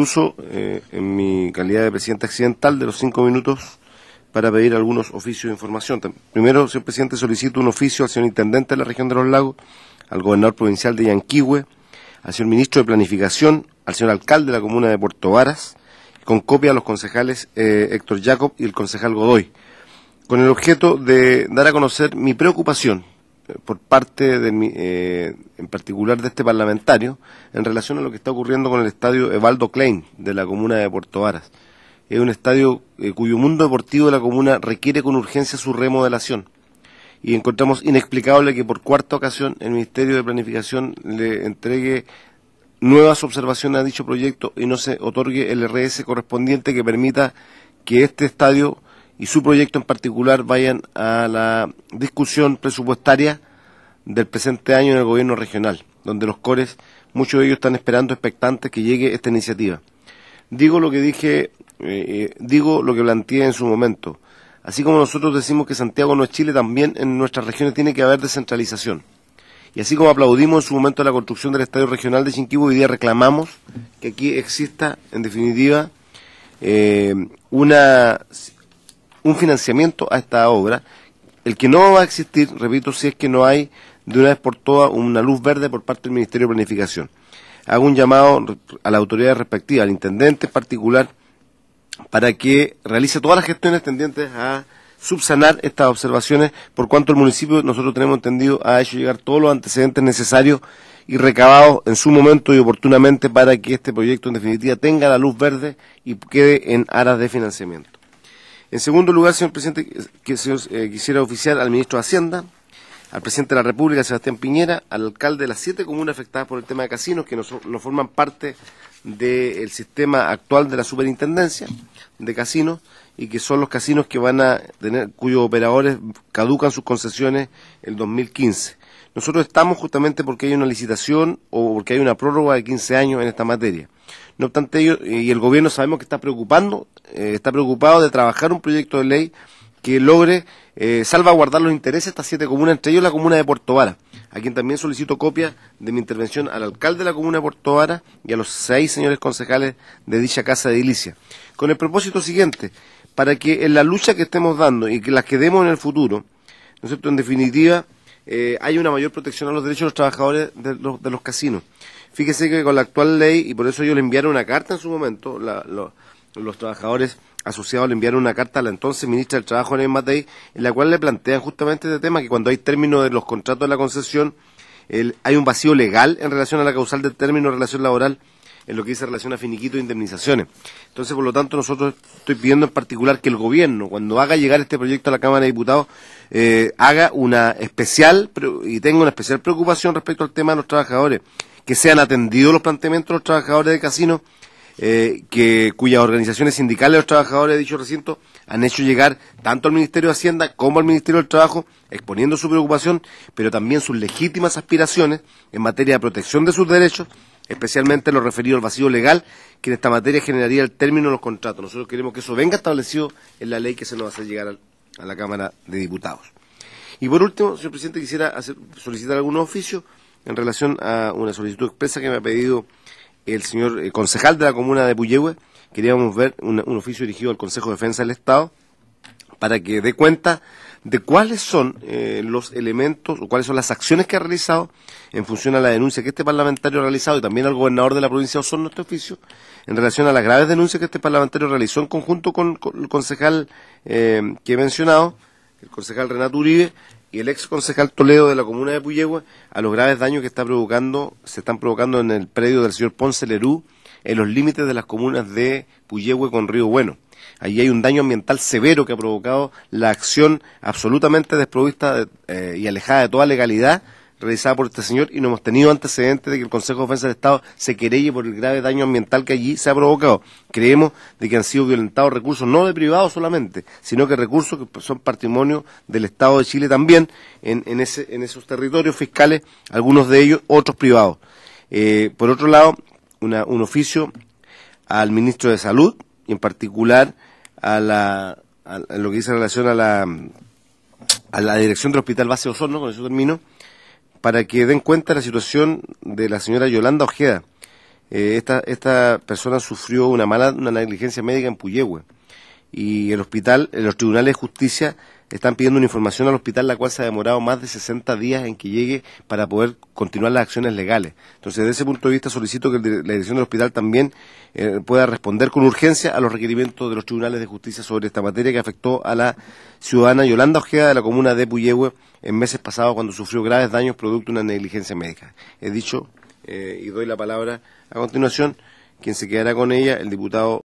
Incluso eh, en mi calidad de presidente accidental de los cinco minutos para pedir algunos oficios de información. Primero, señor presidente, solicito un oficio al señor intendente de la región de los lagos, al gobernador provincial de Yanquihue, al señor ministro de Planificación, al señor alcalde de la comuna de Puerto Varas, con copia a los concejales eh, Héctor Jacob y el concejal Godoy, con el objeto de dar a conocer mi preocupación por parte, de, eh, en particular, de este parlamentario en relación a lo que está ocurriendo con el estadio Evaldo Klein de la comuna de Puerto Varas. Es un estadio eh, cuyo mundo deportivo de la comuna requiere con urgencia su remodelación. Y encontramos inexplicable que por cuarta ocasión el Ministerio de Planificación le entregue nuevas observaciones a dicho proyecto y no se otorgue el RS correspondiente que permita que este estadio y su proyecto en particular vayan a la discusión presupuestaria del presente año en el gobierno regional, donde los cores, muchos de ellos están esperando expectantes que llegue esta iniciativa. Digo lo que dije, eh, eh, digo lo que planteé en su momento. Así como nosotros decimos que Santiago no es Chile, también en nuestras regiones tiene que haber descentralización. Y así como aplaudimos en su momento la construcción del Estadio Regional de Chinquibo, hoy día reclamamos que aquí exista, en definitiva, eh, una un financiamiento a esta obra, el que no va a existir, repito, si es que no hay de una vez por todas una luz verde por parte del Ministerio de Planificación. Hago un llamado a la autoridad respectiva, al intendente en particular, para que realice todas las gestiones tendientes a subsanar estas observaciones, por cuanto el municipio, nosotros tenemos entendido, ha hecho llegar todos los antecedentes necesarios y recabados en su momento y oportunamente para que este proyecto en definitiva tenga la luz verde y quede en aras de financiamiento. En segundo lugar, señor presidente, eh, quisiera oficiar al ministro de Hacienda, al presidente de la República, Sebastián Piñera, al alcalde de las siete comunas afectadas por el tema de casinos, que no, forman parte del sistema actual de la superintendencia de casinos y que son los casinos que van a tener, cuyos operadores caducan sus concesiones el 2015. Nosotros estamos justamente porque hay una licitación o porque hay una prórroga de 15 años en esta materia. No obstante ellos eh, y el gobierno sabemos que está preocupando, eh, está preocupado de trabajar un proyecto de ley que logre eh, salvaguardar los intereses de estas siete comunas, entre ellos la comuna de Puerto Vara, a quien también solicito copia de mi intervención al alcalde de la comuna de Puerto Vara y a los seis señores concejales de dicha Casa de edilicia. con el propósito siguiente, para que en la lucha que estemos dando y que las que demos en el futuro, En definitiva, haya una mayor protección a los derechos de los trabajadores de los casinos. Fíjese que con la actual ley, y por eso yo le enviaron una carta en su momento, los trabajadores asociados le enviaron una carta a la entonces ministra del Trabajo, en Matei, en la cual le plantean justamente este tema, que cuando hay término de los contratos de la concesión, hay un vacío legal en relación a la causal del término de relación laboral en lo que dice relación a finiquito e indemnizaciones. Entonces, por lo tanto, nosotros estoy pidiendo en particular que el gobierno, cuando haga llegar este proyecto a la Cámara de Diputados, eh, haga una especial y tenga una especial preocupación respecto al tema de los trabajadores, que sean atendidos los planteamientos de los trabajadores de casino eh, que cuyas organizaciones sindicales de los trabajadores de dicho recinto han hecho llegar tanto al Ministerio de Hacienda como al Ministerio del Trabajo, exponiendo su preocupación, pero también sus legítimas aspiraciones en materia de protección de sus derechos especialmente lo referido al vacío legal, que en esta materia generaría el término de los contratos. Nosotros queremos que eso venga establecido en la ley que se nos va hace llegar a la Cámara de Diputados. Y por último, señor presidente, quisiera solicitar algún oficio en relación a una solicitud expresa que me ha pedido el señor eh, concejal de la comuna de Puyehue. Queríamos ver un oficio dirigido al Consejo de Defensa del Estado para que dé cuenta de cuáles son eh, los elementos o cuáles son las acciones que ha realizado en función a la denuncia que este parlamentario ha realizado y también al gobernador de la provincia de Osorno, este oficio, en relación a las graves denuncias que este parlamentario realizó en conjunto con, el concejal eh, que he mencionado, el concejal Renato Uribe, y el ex concejal Toledo de la comuna de Puyehue a los graves daños que está provocando, se están provocando en el predio del señor Ponce Lerú, en los límites de las comunas de Puyehue con Río Bueno. Allí hay un daño ambiental severo que ha provocado la acción absolutamente desprovista eh, y alejada de toda legalidad realizada por este señor y no hemos tenido antecedentes de que el Consejo de Defensa del Estado se querelle por el grave daño ambiental que allí se ha provocado. Creemos de que han sido violentados recursos no de privados solamente, sino que recursos que pues, son patrimonio del Estado de Chile también en, esos territorios fiscales, algunos de ellos, otros privados. Eh, por otro lado, un oficio al ministro de Salud en particular a, la, lo que dice relación a la, a la dirección del Hospital Base Osorno, con eso termino, para que den cuenta la situación de la señora Yolanda Ojeda. Eh, esta, esta persona sufrió una mala una negligencia médica en Puyehue y el hospital, los tribunales de justicia están pidiendo una información al hospital la cual se ha demorado más de 60 días en que llegue para poder continuar las acciones legales. Entonces, desde ese punto de vista, solicito que la dirección del hospital también eh, pueda responder con urgencia a los requerimientos de los tribunales de justicia sobre esta materia que afectó a la ciudadana Yolanda Ojeda de la comuna de Puyehue en meses pasados cuando sufrió graves daños producto de una negligencia médica. He dicho eh, y doy la palabra a continuación, quien se quedará con ella, el diputado.